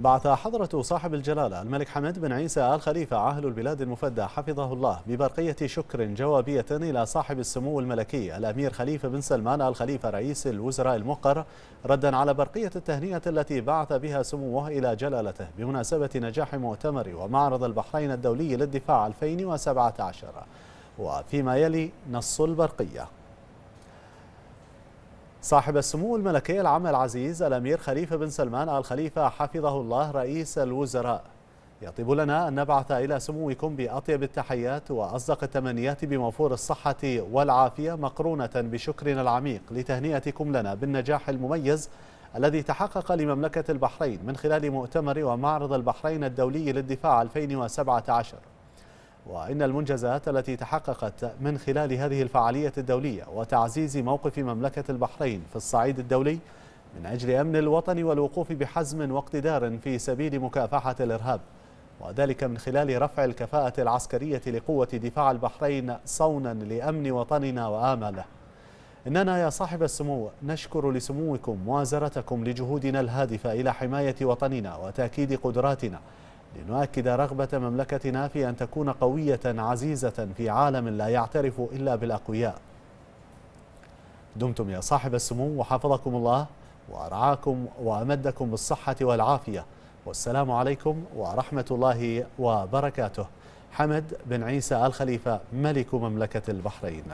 بعث حضرة صاحب الجلالة الملك حمد بن عيسى آل خليفة عاهل البلاد المفدى حفظه الله ببرقية شكر جوابية إلى صاحب السمو الملكي الأمير خليفة بن سلمان آل خليفة رئيس الوزراء الموقر ردا على برقية التهنئة التي بعث بها سموه إلى جلالته بمناسبة نجاح مؤتمر ومعرض البحرين الدولي للدفاع 2017 وفيما يلي نص البرقيه صاحب السمو الملكي العام العزيز الأمير خليفة بن سلمان آل خليفة حفظه الله رئيس الوزراء يطيب لنا أن نبعث إلى سموكم بأطيب التحيات وأصدق التمنيات بموفور الصحة والعافية مقرونة بشكرنا العميق لتهنئتكم لنا بالنجاح المميز الذي تحقق لمملكة البحرين من خلال مؤتمر ومعرض البحرين الدولي للدفاع 2017 وإن المنجزات التي تحققت من خلال هذه الفعالية الدولية وتعزيز موقف مملكة البحرين في الصعيد الدولي من أجل أمن الوطن والوقوف بحزم واقتدار في سبيل مكافحة الإرهاب وذلك من خلال رفع الكفاءة العسكرية لقوة دفاع البحرين صونا لأمن وطننا وآماله إننا يا صاحب السمو نشكر لسموكم موازرتكم لجهودنا الهادفة إلى حماية وطننا وتأكيد قدراتنا لنؤكد رغبة مملكتنا في أن تكون قوية عزيزة في عالم لا يعترف إلا بالأقوياء دمتم يا صاحب السمو وحفظكم الله وأرعاكم وأمدكم بالصحة والعافية والسلام عليكم ورحمة الله وبركاته حمد بن عيسى الخليفة ملك مملكة البحرين